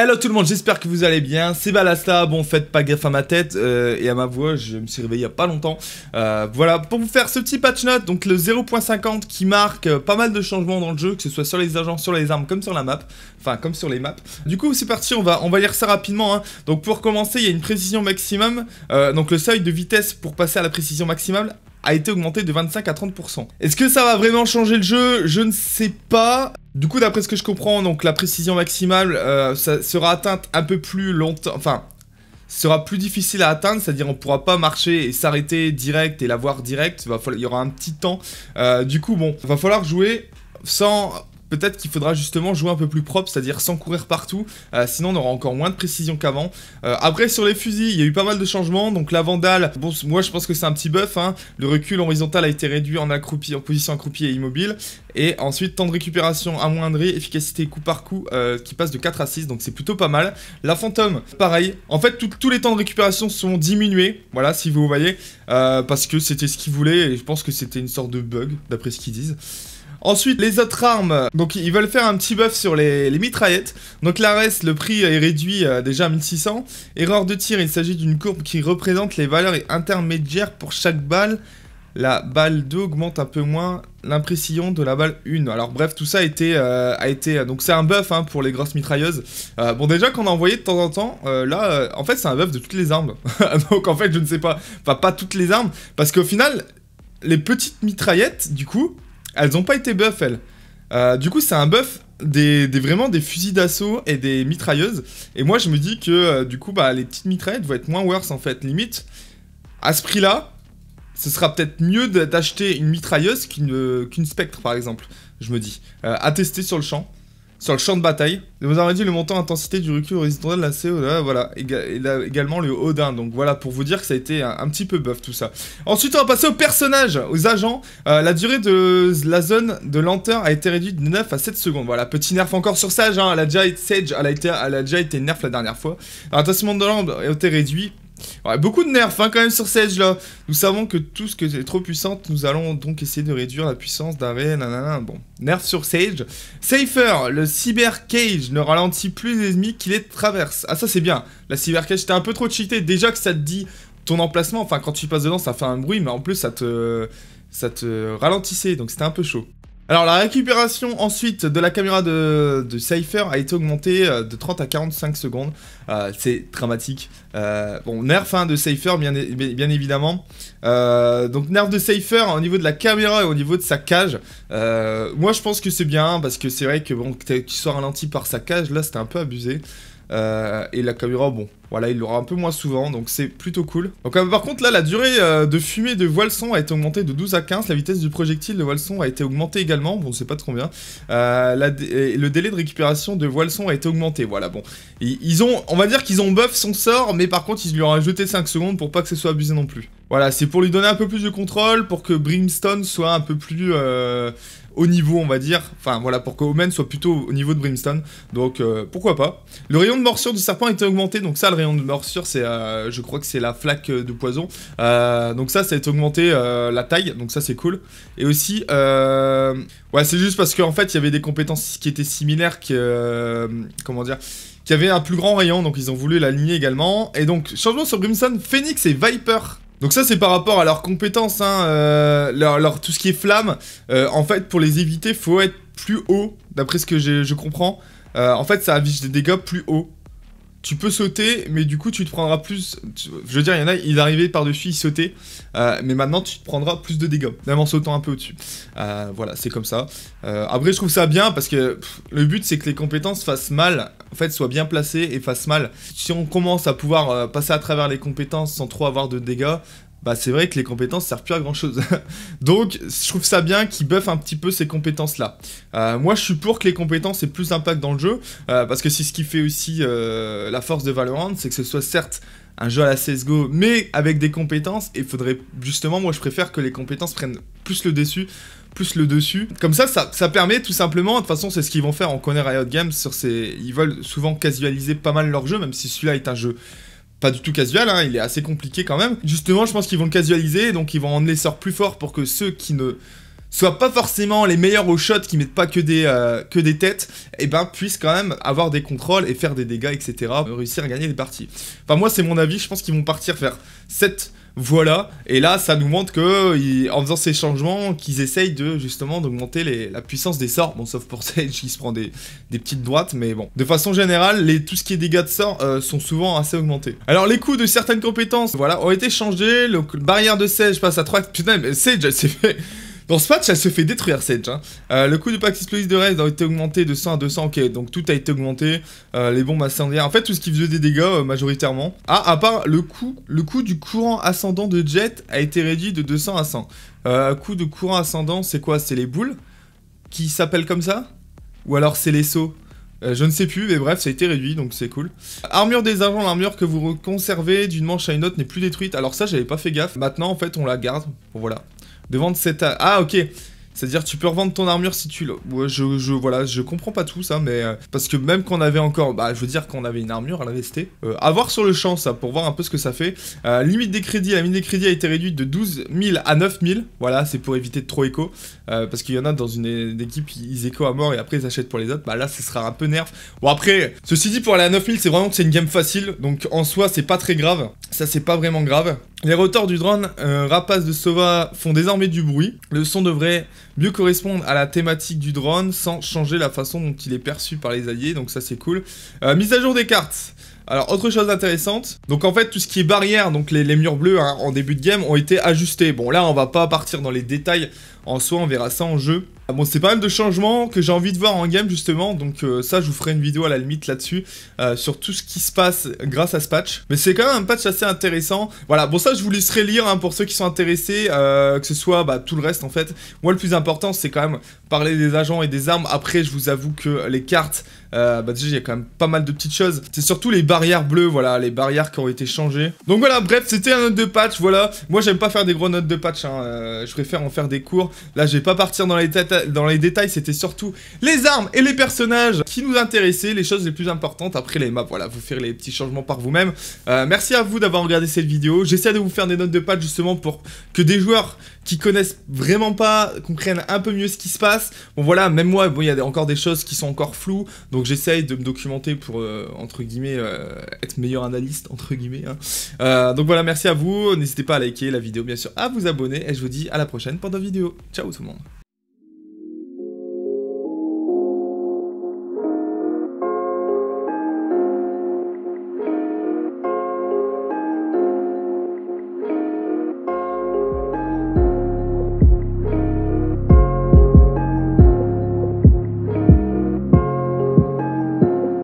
Hello tout le monde, j'espère que vous allez bien, c'est Balasta, bon faites pas gaffe à ma tête euh, et à ma voix, je me suis réveillé il y a pas longtemps. Euh, voilà, pour vous faire ce petit patch note, donc le 0.50 qui marque euh, pas mal de changements dans le jeu, que ce soit sur les agents, sur les armes, comme sur la map, enfin comme sur les maps. Du coup c'est parti, on va, on lire ça rapidement, hein. donc pour commencer il y a une précision maximum, donc le seuil de vitesse pour passer à la précision maximale a été augmenté de 25 à 30%. Est-ce que ça va vraiment changer le jeu Je ne sais pas. Du coup, d'après ce que je comprends, donc la précision maximale euh, sera atteinte un peu plus longtemps, enfin, sera plus difficile à atteindre, c'est-à-dire on pourra pas marcher et s'arrêter direct et la voir direct, il, va y aura un petit temps. Euh, du coup, bon, va falloir jouer sans peut-être qu'il faudra justement jouer un peu plus propre, c'est-à-dire sans courir partout, euh, sinon on aura encore moins de précision qu'avant. Euh, après sur les fusils, il y a eu pas mal de changements, donc la vandale, bon moi je pense que c'est un petit buff, hein. le recul horizontal a été réduit en, accroupi, en position accroupie et immobile, et ensuite temps de récupération amoindri, efficacité coup par coup euh, qui passe de 4 à 6, donc c'est plutôt pas mal. La fantôme, pareil, en fait tous les temps de récupération sont diminués, voilà si vous voyez, parce que c'était ce qu'ils voulaient, et je pense que c'était une sorte de bug, d'après ce qu'ils disent. Ensuite, les autres armes. Donc, ils veulent faire un petit buff sur les, mitraillettes. Donc, reste, le prix est réduit euh, déjà à 1600. Erreur de tir, il s'agit d'une courbe qui représente les valeurs intermédiaires pour chaque balle. La balle 2 augmente un peu moins l'impression de la balle 1. Alors bref, tout ça a été... Euh, a été euh, donc c'est un buff hein, pour les grosses mitrailleuses. bon déjà qu'on a envoyé de temps en temps, là, en fait c'est un buff de toutes les armes. donc en fait je ne sais pas, enfin pas toutes les armes, parce qu'au final, les petites mitraillettes, du coup, elles ont pas été buff, elles. Euh, du coup, c'est un buff des, vraiment des fusils d'assaut et des mitrailleuses. Et moi, je me dis que euh, du coup, bah, les petites mitraillettes vont être moins worse en fait. Limite, à ce prix-là, ce sera peut-être mieux d'acheter une mitrailleuse qu'une euh, qu'une spectre par exemple. Je me dis, à tester sur le champ sur le champ de bataille. Vous avez réduit le montant intensité du recul horizontal de la CO, voilà, et également le Odin. Donc voilà, pour vous dire que ça a été un, petit peu buff tout ça. Ensuite, on va passer aux personnages, aux agents. Euh, la durée de la zone de lenteur a été réduite de 9 à 7 secondes. Voilà, petit nerf encore sur Sage, hein, elle Sage, elle a, été, a déjà été nerf la dernière fois. Alors, de l'ombre a été réduit beaucoup de nerfs hein, quand même sur Sage là. Nous savons que tout ce que est trop puissant nous allons donc essayer de réduire la puissance d'un Bon, nerf sur Sage. Safer, le Cyber Cage ne ralentit plus les ennemis qui les traversent. Ah, ça c'est bien. La Cyber Cage, t'es un peu trop cheaté. Déjà que ça te dit ton emplacement, enfin quand tu passes dedans, ça fait un bruit, mais en plus ça te, ça te ralentissait donc c'était un peu chaud. Alors la récupération ensuite de la caméra de, Cypher a été augmentée euh, de 30 à 45 secondes. Euh, c'est dramatique. Euh, bon, nerf fin hein, de Cypher bien, évidemment. donc nerf de Cypher au niveau de la caméra et au niveau de sa cage. moi je pense que c'est bien parce que c'est vrai que bon, qu'il soit ralenti par sa cage, là c'était un peu abusé. Euh, et la caméra, bon, voilà, il l'aura un peu moins souvent, donc c'est plutôt cool. Donc euh, par contre, là, la durée euh, de fumée de voile son a été augmentée de 12 à 15, la vitesse du projectile de voile son a été augmentée également, bon, c'est pas de combien. le délai de récupération de voile son a été augmenté, voilà, bon. ils ont, on va dire qu'ils ont buff son sort, mais par contre, ils lui ont rajouté 5 secondes pour pas que ce soit abusé non plus. Voilà, c'est pour lui donner un peu plus de contrôle, pour que Brimstone soit un peu plus niveau, on va dire, enfin voilà, pour que Omen soit plutôt au niveau de Brimstone. Donc euh, pourquoi pas. Le rayon de morsure du serpent a été augmenté, donc ça, le rayon de morsure, c'est, euh, je crois que c'est la flaque euh, de poison. donc ça, ça a été augmenté la taille, donc ça c'est cool. Et aussi, ouais, c'est juste parce qu'en fait, il y avait des compétences qui étaient similaires, que, comment dire qui avait un plus grand rayon, donc ils ont voulu l'aligner également. Et donc, changement sur Brimstone, Phoenix et Viper donc ça c'est par rapport à leurs compétences, hein, euh, leur, tout ce qui est flamme. Euh, en fait pour les éviter faut être plus haut, d'après ce que je comprends. Euh, en fait ça affiche des dégâts plus haut tu peux sauter, mais du coup, tu te prendras plus. Je veux dire, il y en a, il arrivait par-dessus, il sautait. Euh, mais maintenant, tu te prendras plus de dégâts, même en sautant un peu au-dessus. Euh, voilà, c'est comme ça. Euh, après, je trouve ça bien parce que le but, c'est que les compétences fassent mal, en fait, soient bien placées et fassent mal. Si on commence à pouvoir passer à travers les compétences sans trop avoir de dégâts, bah c'est vrai que les compétences servent plus à grand chose. Donc je trouve ça bien qu'ils buffent un petit peu ces compétences là. Euh, moi je suis pour que les compétences aient plus d'impact dans le jeu, euh, parce que c'est ce qui fait aussi euh, la force de Valorant, c'est que ce soit certes un jeu à la CSGO, mais avec des compétences, et faudrait justement, moi je préfère que les compétences prennent plus le dessus, plus le dessus. Comme ça, ça, ça permet tout simplement, de toute façon c'est ce qu'ils vont faire, on connaît Riot Games, sur ces, ils veulent souvent casualiser pas mal leur jeu, même si celui-là est un jeu pas du tout casual, hein, il est assez compliqué quand même. Justement, je pense qu'ils vont le casualiser, donc ils vont en essor plus fort pour que ceux qui ne Soit pas forcément les meilleurs au shot qui mettent pas que des, euh, que des têtes, et eh ben puissent quand même avoir des contrôles et faire des dégâts, etc. Réussir à gagner des parties. Enfin moi c'est mon avis, je pense qu'ils vont partir faire cette voilà, et là ça nous montre que en faisant ces changements, qu'ils essayent de justement d'augmenter la puissance des sorts. Bon, sauf pour Sage qui se prend des, petites droites, mais bon. De façon générale, les, tout ce qui est dégâts de sorts euh, sont souvent assez augmentés. Alors les coûts de certaines compétences, voilà, ont été changés. Le, barrière de Sage passe à 3. Putain, mais Sage, c'est fait. Dans ce match, elle se fait détruire, Sage. Hein. Euh, le coût du pack explosive de reste a été augmenté de 100 à 200. Ok, donc tout a été augmenté. Euh, les bombes incendiaires. En fait, tout ce qui faisait des dégâts, euh, majoritairement. Ah, à part le coût, le coût du courant ascendant de Jet a été réduit de 200 à 100. coût de courant ascendant, c'est quoi C'est les boules qui s'appellent comme ça Ou alors c'est les sauts je ne sais plus, mais bref, ça a été réduit, donc c'est cool. Armure des agents, l'armure que vous conservez d'une manche à une autre n'est plus détruite. Alors ça, j'avais pas fait gaffe. Maintenant, en fait, on la garde. Bon, voilà. De vendre cette... Ah, ok c'est-à-dire tu peux revendre ton armure si tu le... je, je voilà, je comprends pas tout ça mais euh, parce que même qu'on avait encore bah je veux dire qu'on avait une armure à la rester avoir euh, voir sur le champ ça pour voir un peu ce que ça fait. Euh, limite des crédits, la limite des crédits a été réduite de 12 000 à 9 000. Voilà, c'est pour éviter de trop écho parce qu'il y en a dans une, équipe ils écho à mort et après ils achètent pour les autres. Bah là ce sera un peu nerf. Bon après ceci dit pour aller à 9 000 c'est vraiment que c'est une game facile donc en soi c'est pas très grave. Ça c'est pas vraiment grave. Les rotors du drone euh, Rapace de Sova font désormais du bruit. Le son devrait mieux correspondre à la thématique du drone sans changer la façon dont il est perçu par les alliés, donc ça c'est cool. Euh, mise à jour des cartes. Alors autre chose intéressante, donc en fait tout ce qui est barrière, donc les, murs bleus hein, en début de game ont été ajustés. Bon là on va pas partir dans les détails, en soi on verra ça en jeu. Ah, bon, c'est pas mal de changements que j'ai envie de voir en game justement, donc euh, ça je vous ferai une vidéo à la limite là-dessus, euh, sur tout ce qui se passe grâce à ce patch. Mais c'est quand même un patch assez intéressant. Voilà, bon ça je vous laisserai lire hein, pour ceux qui sont intéressés, euh, que ce soit bah, tout le reste en fait. Moi le plus important c'est quand même parler des agents et des armes. Après je vous avoue que les cartes, bah déjà il y a quand même pas mal de petites choses. C'est surtout les barrières bleues, voilà, les barrières qui ont été changées. Donc voilà, bref, c'était un note de patch, voilà. Moi j'aime pas faire des gros notes de patch, hein. je préfère en faire des cours. Là je vais pas partir dans les têtes dans les détails, c'était surtout les armes et les personnages qui nous intéressaient, les choses les plus importantes après les maps. Voilà, vous faire les petits changements par vous-même. Euh, merci à vous d'avoir regardé cette vidéo. J'essaie de vous faire des notes de patch justement pour que des joueurs qui connaissent vraiment pas, comprennent un peu mieux ce qui se passe. Bon voilà, même moi, il y a encore des choses qui sont encore floues, donc j'essaye de me documenter pour euh, entre guillemets euh, être meilleur analyste entre guillemets. Hein. donc voilà, merci à vous. N'hésitez pas à liker la vidéo, bien sûr, à vous abonner, et je vous dis à la prochaine pour d'autres vidéos. Ciao tout le monde.